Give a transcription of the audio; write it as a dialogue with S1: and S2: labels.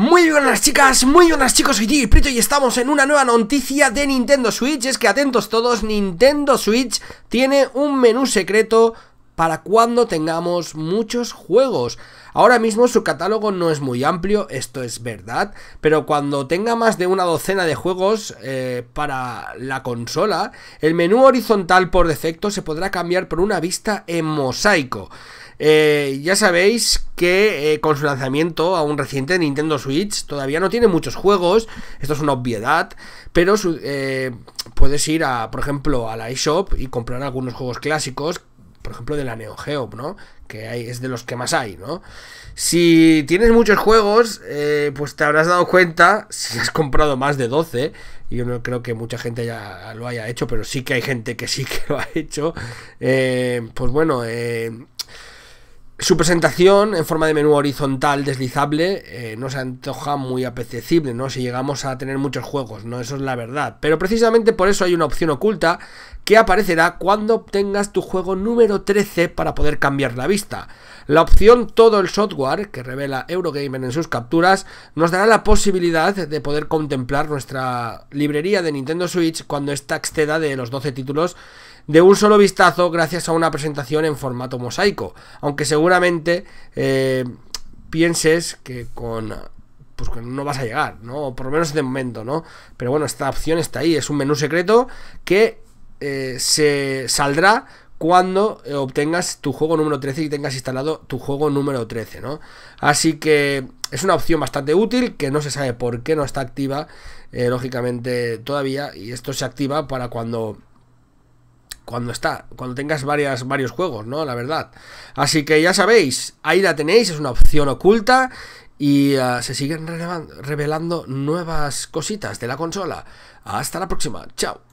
S1: Muy buenas chicas, muy buenas chicos, soy Prito y estamos en una nueva noticia de Nintendo Switch Es que atentos todos, Nintendo Switch tiene un menú secreto para cuando tengamos muchos juegos Ahora mismo su catálogo no es muy amplio, esto es verdad Pero cuando tenga más de una docena de juegos eh, para la consola El menú horizontal por defecto se podrá cambiar por una vista en mosaico eh, ya sabéis que eh, con su lanzamiento aún reciente Nintendo Switch todavía no tiene muchos juegos, esto es una obviedad, pero eh, puedes ir a, por ejemplo, a la iShop y comprar algunos juegos clásicos, por ejemplo, de la Neo Geo, ¿no? Que es de los que más hay, ¿no? Si tienes muchos juegos, pues te habrás dado cuenta, si has comprado más de 12, yo no creo que mucha gente ya lo haya hecho, pero sí que hay gente que sí que lo ha hecho, pues bueno, eh su presentación en forma de menú horizontal deslizable eh, no se antoja muy apetecible, ¿no? Si llegamos a tener muchos juegos, ¿no? Eso es la verdad. Pero precisamente por eso hay una opción oculta que aparecerá cuando obtengas tu juego número 13 para poder cambiar la vista. La opción Todo el software, que revela Eurogamer en sus capturas, nos dará la posibilidad de poder contemplar nuestra librería de Nintendo Switch cuando está exceda de los 12 títulos de un solo vistazo gracias a una presentación en formato mosaico, aunque seguramente eh, pienses que con pues no vas a llegar, ¿no? por lo menos de momento, ¿no? Pero bueno, esta opción está ahí, es un menú secreto que eh, se saldrá cuando eh, obtengas tu juego número 13 y tengas instalado tu juego número 13, ¿no? Así que es una opción bastante útil que no se sabe por qué no está activa, lógicamente, todavía, y esto se activa para cuando cuando está, cuando tengas varios juegos, ¿no? La verdad. Así que ya sabéis, ahí la tenéis, es una opción oculta y eh, se siguen revelando nuevas cositas de la consola. Hasta la próxima, chao.